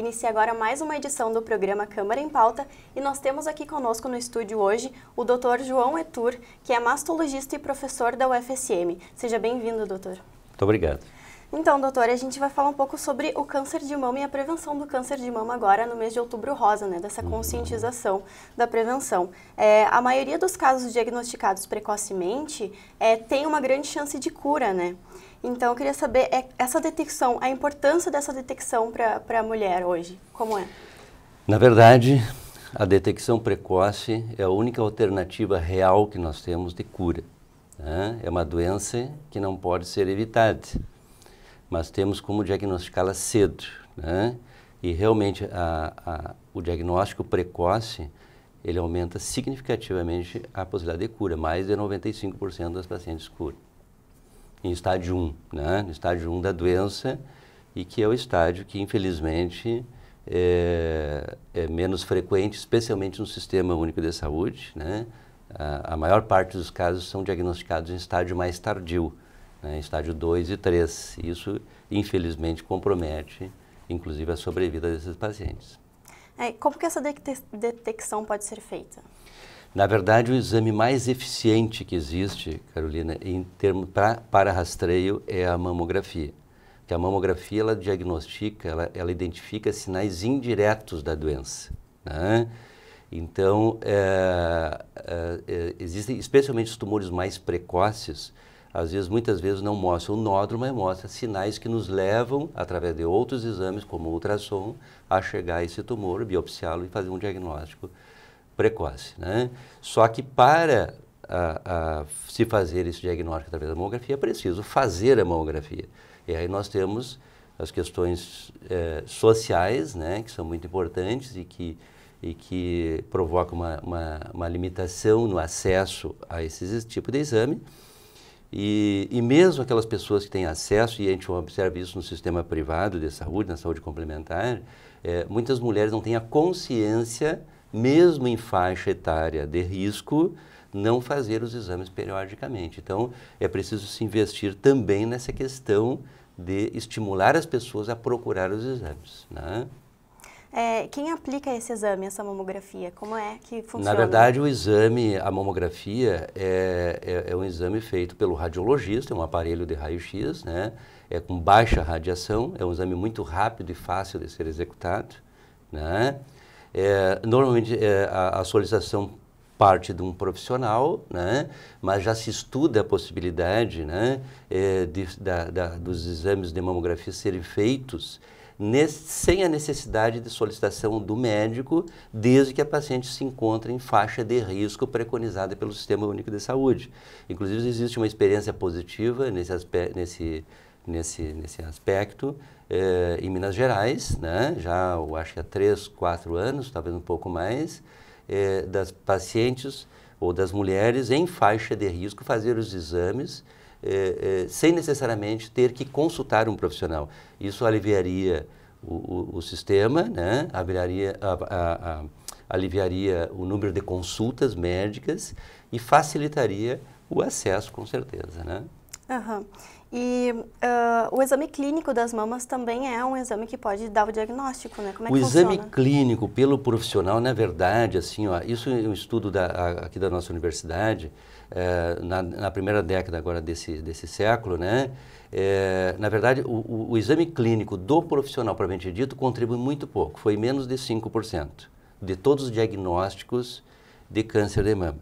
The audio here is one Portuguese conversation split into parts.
Inicia agora mais uma edição do programa Câmara em Pauta e nós temos aqui conosco no estúdio hoje o Dr. João Etur, que é mastologista e professor da UFSM. Seja bem-vindo, doutor. Muito obrigado. Então, doutora, a gente vai falar um pouco sobre o câncer de mama e a prevenção do câncer de mama agora no mês de outubro rosa, né? Dessa uhum. conscientização da prevenção. É, a maioria dos casos diagnosticados precocemente é, tem uma grande chance de cura, né? Então, eu queria saber é, essa detecção, a importância dessa detecção para a mulher hoje, como é? Na verdade, a detecção precoce é a única alternativa real que nós temos de cura. Né? É uma doença que não pode ser evitada mas temos como diagnosticá-la cedo. Né? E realmente a, a, o diagnóstico precoce ele aumenta significativamente a possibilidade de cura, mais de 95% das pacientes curam. Em estágio 1, né? no estágio 1 da doença, e que é o estágio que, infelizmente, é, é menos frequente, especialmente no Sistema Único de Saúde. Né? A, a maior parte dos casos são diagnosticados em estágio mais tardio, né, estágio 2 e 3. Isso, infelizmente, compromete, inclusive, a sobrevida desses pacientes. É, como que essa detecção pode ser feita? Na verdade, o exame mais eficiente que existe, Carolina, em termo, pra, para rastreio é a mamografia. Que a mamografia ela diagnostica, ela, ela identifica sinais indiretos da doença. Né? Então, é, é, é existem, especialmente os tumores mais precoces, às vezes, muitas vezes não mostra o nódulo, mas mostra sinais que nos levam, através de outros exames, como ultrassom, a chegar a esse tumor, biopsiá-lo e fazer um diagnóstico precoce. Né? Só que para a, a, se fazer esse diagnóstico através da mamografia, é preciso fazer a mamografia. E aí nós temos as questões é, sociais, né, que são muito importantes e que, e que provocam uma, uma, uma limitação no acesso a esses tipos de exame e, e mesmo aquelas pessoas que têm acesso, e a gente observa isso no sistema privado de saúde, na saúde complementar, é, muitas mulheres não têm a consciência, mesmo em faixa etária de risco, não fazer os exames periodicamente. Então, é preciso se investir também nessa questão de estimular as pessoas a procurar os exames. Né? É, quem aplica esse exame, essa mamografia? Como é que funciona? Na verdade, o exame, a mamografia, é, é, é um exame feito pelo radiologista, é um aparelho de raio-x, né? É com baixa radiação, é um exame muito rápido e fácil de ser executado, né? É, normalmente é, a, a solicitação parte de um profissional, né? mas já se estuda a possibilidade né? É, de, da, da, dos exames de mamografia serem feitos nesse, sem a necessidade de solicitação do médico, desde que a paciente se encontre em faixa de risco preconizada pelo Sistema Único de Saúde. Inclusive, existe uma experiência positiva nesse, aspecto, nesse, nesse, nesse aspecto eh, em Minas Gerais, né? já eu acho que há três, quatro anos, talvez um pouco mais, eh, das pacientes ou das mulheres em faixa de risco fazer os exames é, é, sem necessariamente ter que consultar um profissional. Isso aliviaria o, o, o sistema, né? aliviaria, a, a, a, aliviaria o número de consultas médicas e facilitaria o acesso, com certeza. Né? Uhum. E uh, o exame clínico das mamas também é um exame que pode dar o diagnóstico, né? Como é o exame clínico pelo profissional, na verdade, assim, ó, isso é um estudo da, aqui da nossa universidade, é, na, na, primeira década agora desse, desse século, né? É, na verdade, o, o, o, exame clínico do profissional, propriamente dito, contribui muito pouco, foi menos de 5% de todos os diagnósticos de câncer de mama.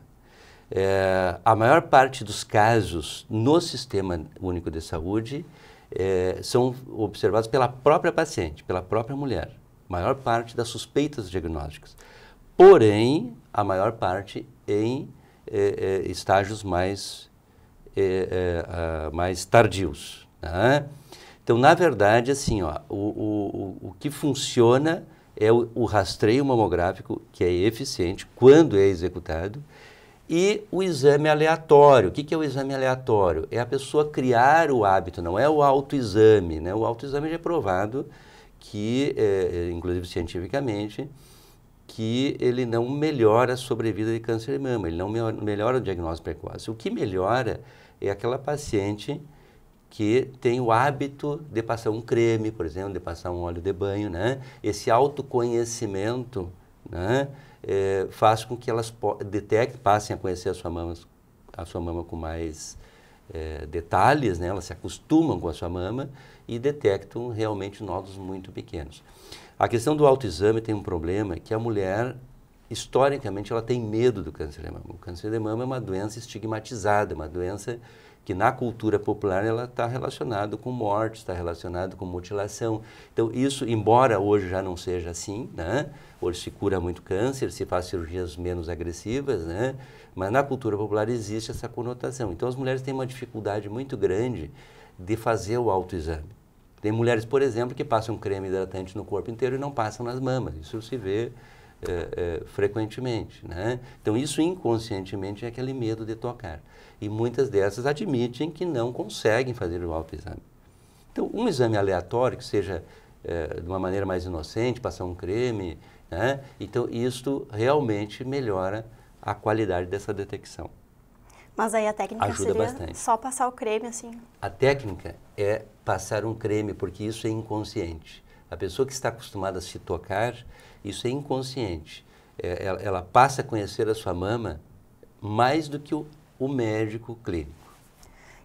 É, a maior parte dos casos no Sistema Único de Saúde é, são observados pela própria paciente, pela própria mulher. A maior parte das suspeitas diagnósticas. Porém, a maior parte em é, é, estágios mais, é, é ah, mais tardios. Né? Então, na verdade, assim, ó, o, o, o que funciona é o, o rastreio mamográfico, que é eficiente quando é executado, e o exame aleatório. O que, que é o exame aleatório? É a pessoa criar o hábito, não é o autoexame. Né? O autoexame já é provado que, é, é inclusive cientificamente, que ele não melhora a sobrevida de câncer de mama, ele não melhora o diagnóstico precoce. O que melhora é aquela paciente que tem o hábito de passar um creme, por exemplo, de passar um óleo de banho, né? Esse autoconhecimento, né? É, faz com que elas detectem, passem a conhecer a sua mama, a sua mama com mais é, detalhes, né? elas se acostumam com a sua mama e detectam realmente nódulos muito pequenos. A questão do autoexame tem um problema que a mulher, historicamente, ela tem medo do câncer de mama. O câncer de mama é uma doença estigmatizada, uma doença que na cultura popular ela está relacionado com morte, está relacionado com mutilação. Então isso, embora hoje já não seja assim, né? hoje se cura muito câncer, se faz cirurgias menos agressivas, né? mas na cultura popular existe essa conotação. Então as mulheres têm uma dificuldade muito grande de fazer o autoexame. Tem mulheres, por exemplo, que passam creme hidratante no corpo inteiro e não passam nas mamas. Isso se vê é, é, frequentemente. Né? Então, isso inconscientemente é aquele medo de tocar. E muitas dessas admitem que não conseguem fazer o autoexame. Então, um exame aleatório, que seja é, de uma maneira mais inocente, passar um creme, né? então, isto realmente melhora a qualidade dessa detecção. Mas aí a técnica Ajuda seria bastante. só passar o creme assim? A técnica é passar um creme, porque isso é inconsciente. A pessoa que está acostumada a se tocar, isso é inconsciente. É, ela, ela, passa a conhecer a sua mama mais do que o, o médico clínico.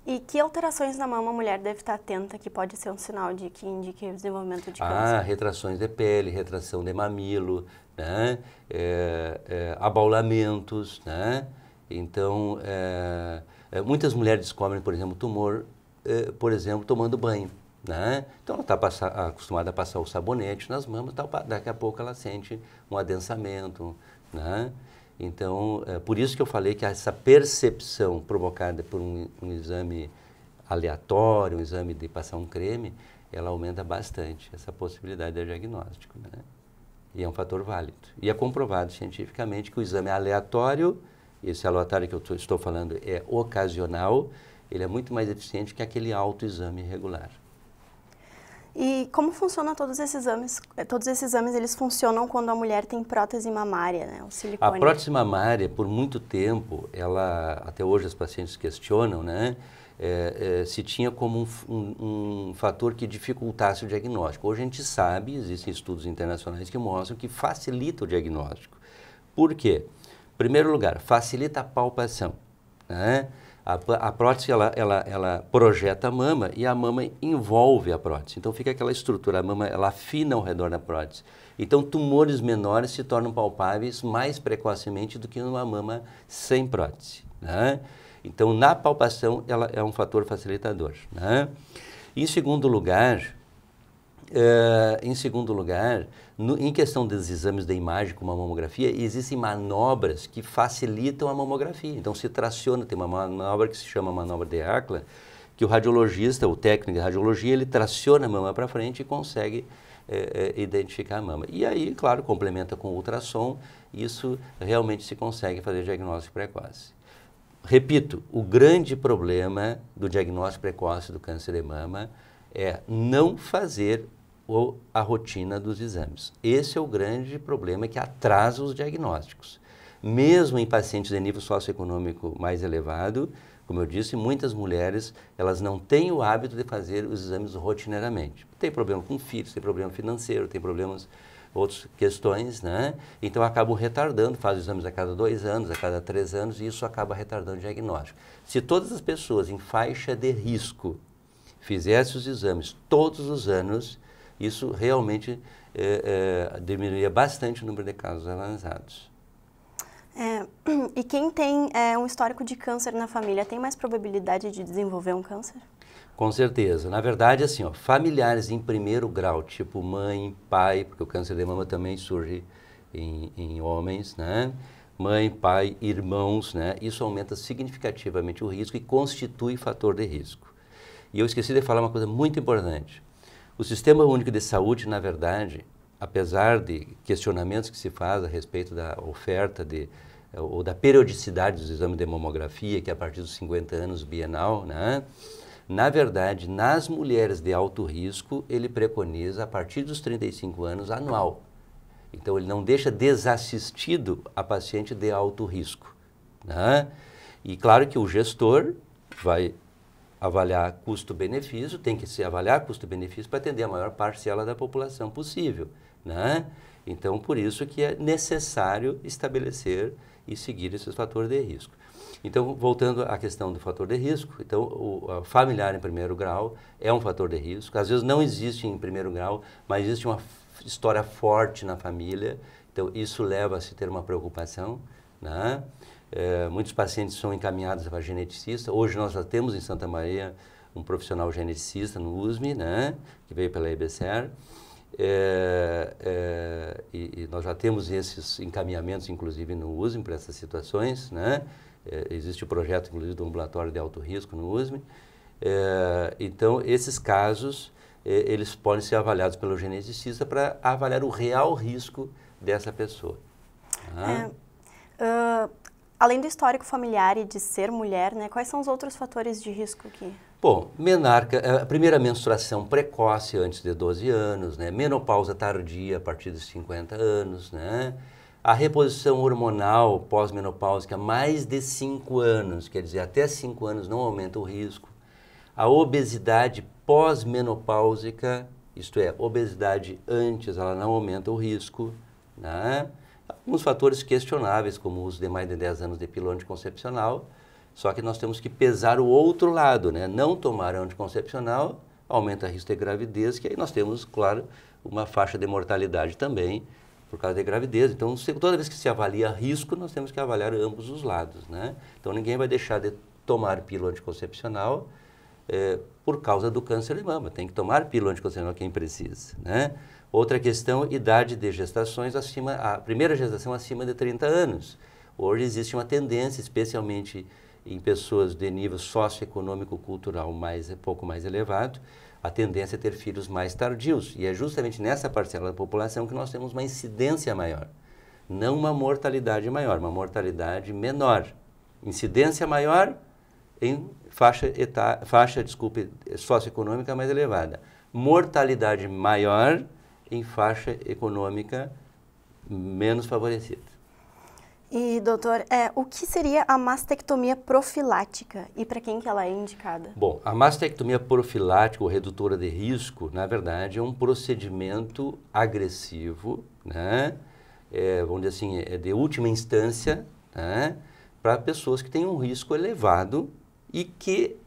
E que alterações na mama a mulher deve estar atenta que pode ser um sinal de que indique o desenvolvimento de ah, câncer? Ah, retrações de pele, retração de mamilo, né? É, é, abaulamentos, né? Então, é, é, muitas mulheres descobrem, por exemplo, tumor, é, por exemplo, tomando banho. Né? Então ela está acostumada a passar o sabonete nas mamas, tal, daqui a pouco ela sente um adensamento. Né? Então, é por isso que eu falei que essa percepção provocada por um, um exame aleatório, um exame de passar um creme, ela aumenta bastante essa possibilidade de diagnóstico. Né? E é um fator válido. E é comprovado cientificamente que o exame é aleatório, esse aleatório que eu estou falando é ocasional, ele é muito mais eficiente que aquele autoexame regular. E como funciona todos esses exames? Eh, todos esses exames eles funcionam quando a mulher tem prótese mamária, né? O silicone. A prótese mamária, por muito tempo, ela até hoje as pacientes questionam, né? É, é, se tinha como um, um, um, fator que dificultasse o diagnóstico. Hoje a gente sabe, existem estudos internacionais que mostram que facilita o diagnóstico. Por quê? primeiro lugar, facilita a palpação. Né? A, a prótese, ela, ela, ela projeta a mama e a mama envolve a prótese. Então, fica aquela estrutura, a mama, ela afina ao redor da prótese. Então, tumores menores se tornam palpáveis mais precocemente do que numa mama sem prótese. Né? Então, na palpação, ela é um fator facilitador. Né? Em segundo lugar, Uh, em segundo lugar, no, em questão dos exames de imagem como a mamografia, existem manobras que facilitam a mamografia. Então se traciona, tem uma manobra que se chama manobra de Acla, que o radiologista, o técnico de radiologia, ele traciona a mama para frente e consegue eh, eh, identificar a mama. E aí, claro, complementa com ultrassom, isso realmente se consegue fazer diagnóstico precoce. Repito, o grande problema do diagnóstico precoce do câncer de mama é não fazer ou a rotina dos exames. Esse é o grande problema que atrasa os diagnósticos. Mesmo em pacientes de nível socioeconômico mais elevado, como eu disse, muitas mulheres elas não têm o hábito de fazer os exames rotineiramente. Tem problema com filhos, tem problema financeiro, tem problemas outras questões, né? Então acabam retardando, fazem exames a cada dois anos, a cada três anos, e isso acaba retardando o diagnóstico. Se todas as pessoas em faixa de risco fizessem os exames todos os anos, isso realmente é, é, diminuía bastante o número de casos analisados. É, e quem tem é, um histórico de câncer na família tem mais probabilidade de desenvolver um câncer? Com certeza. Na verdade, assim, ó, familiares em primeiro grau, tipo mãe, pai, porque o câncer de mama também surge em, em homens, né? Mãe, pai, irmãos, né? Isso aumenta significativamente o risco e constitui fator de risco. E eu esqueci de falar uma coisa muito importante. O Sistema Único de Saúde, na verdade, apesar de questionamentos que se faz a respeito da oferta de, eh, ou da periodicidade dos exames de mamografia, que é a partir dos 50 anos bienal, né? Na verdade, nas mulheres de alto risco, ele preconiza a partir dos 35 anos anual. Então, ele não deixa desassistido a paciente de alto risco. Né? E claro que o gestor vai avaliar custo-benefício, tem que se avaliar custo-benefício para atender a maior parcela da população possível, né? Então, por isso que é necessário estabelecer e seguir esses fatores de risco. Então, voltando à questão do fator de risco, então o familiar em primeiro grau é um fator de risco. Às vezes não existe em primeiro grau, mas existe uma história forte na família. Então, isso leva a se ter uma preocupação, né? É, muitos pacientes são encaminhados para geneticista. Hoje nós já temos em Santa Maria um profissional geneticista no USME, né, que veio pela EBCR. É, eh, é, eh, e, e, nós já temos esses encaminhamentos, inclusive, no USME para essas situações. Né? existe o projeto, inclusive, do ambulatório de alto risco no USME. então, esses casos, eles podem ser avaliados pelo geneticista para avaliar o real risco dessa pessoa. É, uh Além do histórico familiar e de ser mulher, né, quais são os outros fatores de risco que... Bom, menarca, eh, a primeira menstruação precoce antes de 12 anos, né, menopausa tardia a partir dos 50 anos, né, a reposição hormonal pós-menopáusica mais de 5 anos, quer dizer, até 5 anos não aumenta o risco. A obesidade pós-menopáusica, isto é, obesidade antes, ela não aumenta o risco. Né? uns fatores questionáveis, como os de mais de 10 anos de pílula anticoncepcional, só que nós temos que pesar o outro lado, né? Não tomar anticoncepcional aumenta o risco de gravidez, que aí nós temos, claro, uma faixa de mortalidade também por causa da gravidez. Então, toda vez que se avalia risco, nós temos que avaliar ambos os lados, né? Então, ninguém vai deixar de tomar pílula anticoncepcional é, por causa do câncer de mama. Tem que tomar pílula anticoncepcional quem precisa, né? Outra questão, idade de gestações acima, a primeira gestação acima de 30 anos. Hoje existe uma tendência, especialmente em pessoas de nível socioeconômico cultural mais pouco mais elevado, a tendência é ter filhos mais tardios. E é justamente nessa parcela da população que nós temos uma incidência maior. Não uma mortalidade maior, uma mortalidade menor. Incidência maior em faixa, faixa desculpe, socioeconômica mais elevada. Mortalidade maior em faixa econômica menos favorecida. E, doutor, é, o que seria a mastectomia profilática e para quem que ela é indicada? Bom, a mastectomia profilática ou redutora de risco, na verdade, é um procedimento agressivo, né? É, vamos dizer assim, é de última instância, né? para pessoas que têm um risco elevado e que,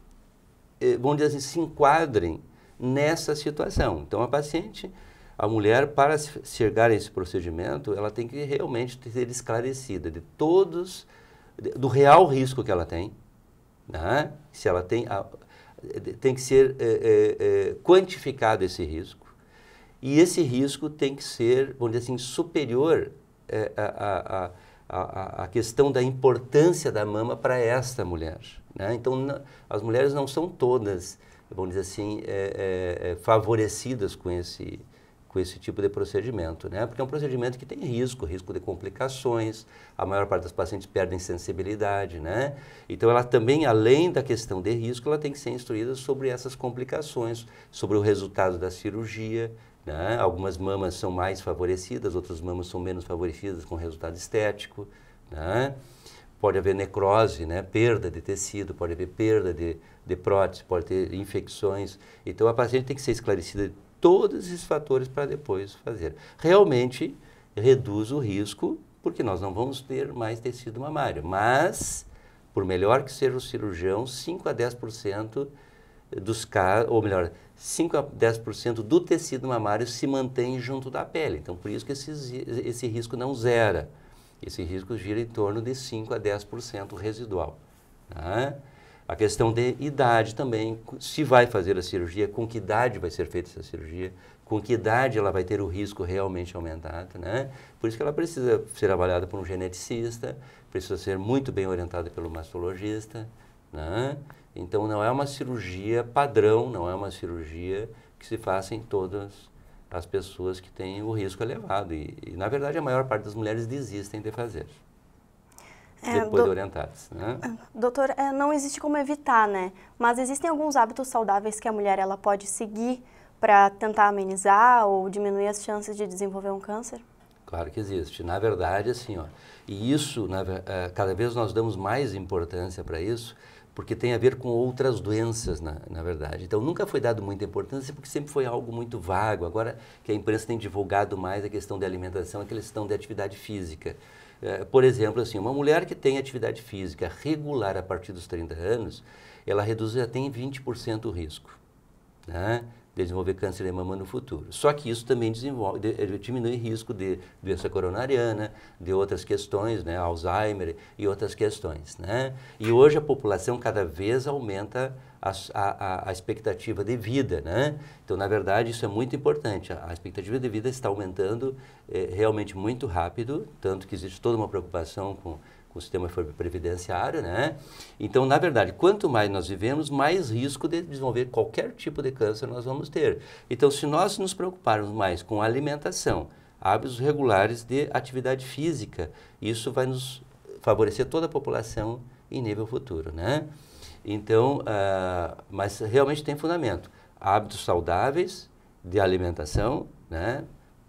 eh, vamos dizer assim, se enquadrem nessa situação. Então, a paciente, a mulher, para chegar a esse procedimento, ela tem que realmente ser esclarecida de todos, do real risco que ela tem, né? se ela tem, a, tem que ser é, é, quantificado esse risco, e esse risco tem que ser, vamos dizer assim, superior é, a, a, a a, a, questão da importância da mama para esta mulher. Né? Então, as mulheres não são todas, vamos dizer assim, é, é, é, favorecidas com esse, com esse tipo de procedimento, né? porque é um procedimento que tem risco, risco de complicações, a maior parte das pacientes perdem sensibilidade. Né? Então, ela também, além da questão de risco, ela tem que ser instruída sobre essas complicações, sobre o resultado da cirurgia, né? Algumas mamas são mais favorecidas, outras mamas são menos favorecidas com resultado estético. Né? Pode haver necrose, né? perda de tecido, pode haver perda de, de prótese, pode ter infecções. Então a paciente tem que ser esclarecida de todos esses fatores para depois fazer. Realmente reduz o risco, porque nós não vamos ter mais tecido mamário. Mas, por melhor que seja o cirurgião, 5 a 10% dos casos, ou melhor, 5 a 10% do tecido mamário se mantém junto da pele. Então, por isso que esse esse risco não zera. Esse risco gira em torno de 5 a 10% residual. Né? A questão de idade também, se vai fazer a cirurgia, com que idade vai ser feita essa cirurgia, com que idade ela vai ter o risco realmente aumentado, né? Por isso que ela precisa ser avaliada por um geneticista, precisa ser muito bem orientada pelo mastologista, né? Então não é uma cirurgia padrão, não é uma cirurgia que se faça em todas as pessoas que têm o risco elevado. E, e na verdade a maior parte das mulheres desistem de fazer. É, depois do... de orientadas, né? É, doutor, é, não existe como evitar, né? Mas existem alguns hábitos saudáveis que a mulher ela pode seguir para tentar amenizar ou diminuir as chances de desenvolver um câncer? Claro que existe. Na verdade, assim, ó, e isso, na, eh, cada vez nós damos mais importância para isso, porque tem a ver com outras doenças, na, na verdade. Então, nunca foi dado muita importância, porque sempre foi algo muito vago. Agora que a imprensa tem divulgado mais a questão da alimentação, a questão da atividade física. É, por exemplo, assim, uma mulher que tem atividade física regular a partir dos 30 anos, ela reduz até em 20% o risco. Né? desenvolver câncer de mama no futuro. Só que isso também desenvolve, de, diminui risco de doença coronariana, de outras questões, né, Alzheimer e outras questões. Né? E hoje a população cada vez aumenta a, a, a, expectativa de vida, né? Então, na verdade, isso é muito importante. A, a expectativa de vida está aumentando é, realmente muito rápido, tanto que existe toda uma preocupação com o sistema previdenciário, né? Então, na verdade, quanto mais nós vivemos, mais risco de desenvolver qualquer tipo de câncer nós vamos ter. Então, se nós nos preocuparmos mais com alimentação, hábitos regulares de atividade física, isso vai nos favorecer toda a população em nível futuro, né? Então, uh, mas realmente tem fundamento. Hábitos saudáveis de alimentação, né?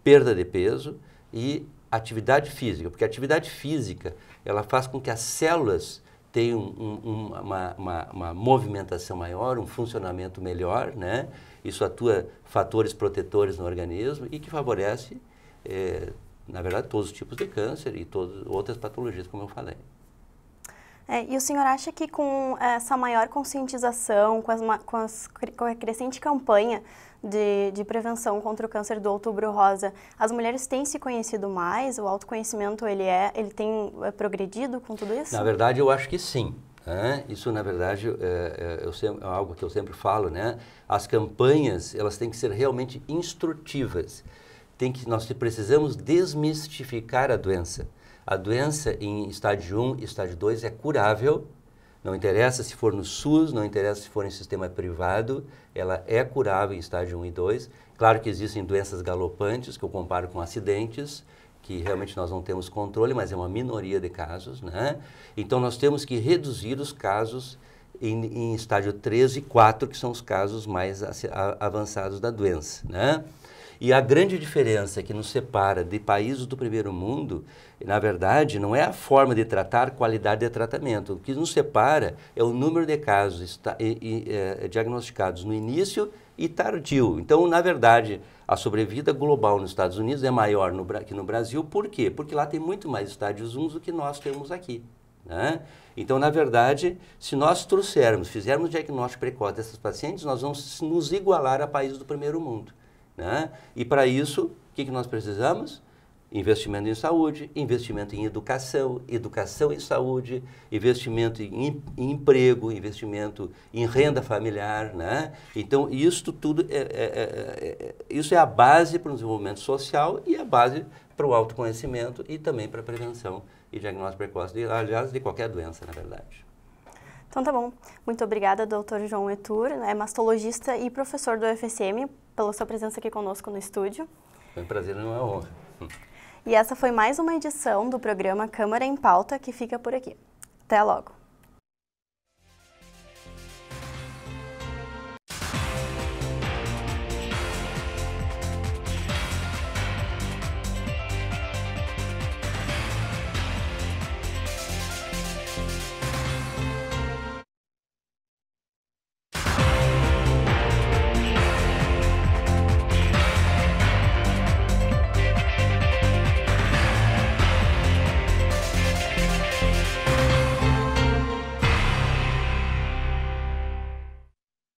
perda de peso e atividade física, porque a atividade física ela faz com que as células tenham um, um, uma, uma, uma, movimentação maior, um funcionamento melhor, né? Isso atua fatores protetores no organismo e que favorece, é, na verdade, todos os tipos de câncer e todas outras patologias, como eu falei. É, e o senhor acha que com essa maior conscientização, com, as, com, as, com a crescente campanha de, de, prevenção contra o câncer do outubro rosa, as mulheres têm se conhecido mais? O autoconhecimento, ele, é, ele tem é, progredido com tudo isso? Na verdade, eu acho que sim. Né? Isso, na verdade, é, é, sempre, é, algo que eu sempre falo, né? As campanhas, elas têm que ser realmente instrutivas. Tem que, nós precisamos desmistificar a doença. A doença em estágio 1 e estágio 2 é curável, não interessa se for no SUS, não interessa se for em sistema privado, ela é curável em estágio 1 e 2. Claro que existem doenças galopantes, que eu comparo com acidentes, que realmente nós não temos controle, mas é uma minoria de casos, né? Então nós temos que reduzir os casos em, em estágio 3 e 4, que são os casos mais avançados da doença, né? E a grande diferença que nos separa de países do primeiro mundo, na verdade, não é a forma de tratar, qualidade de tratamento. O que nos separa é o número de casos está, e, e, é, diagnosticados no início e tardio. Então, na verdade, a sobrevida global nos Estados Unidos é maior no, que no Brasil. Por quê? Porque lá tem muito mais estádios 1 do que nós temos aqui. Né? Então, na verdade, se nós trouxermos, fizermos diagnóstico precoce desses pacientes, nós vamos nos igualar a países do primeiro mundo. Né? E para isso, o que, que nós precisamos? Investimento em saúde, investimento em educação, educação em saúde, investimento em, em emprego, investimento em renda familiar, né? Então, isso tudo é, é, é, é, isso é a base para o desenvolvimento social e a base para o autoconhecimento e também para a prevenção e diagnóstico precoce, de, aliás, de qualquer doença, na verdade. Então tá bom. Muito obrigada, doutor João Etur, é mastologista e professor do UFSM, pela sua presença aqui conosco no estúdio. Foi um prazer e é uma honra. E essa foi mais uma edição do programa Câmara em Pauta, que fica por aqui. Até logo.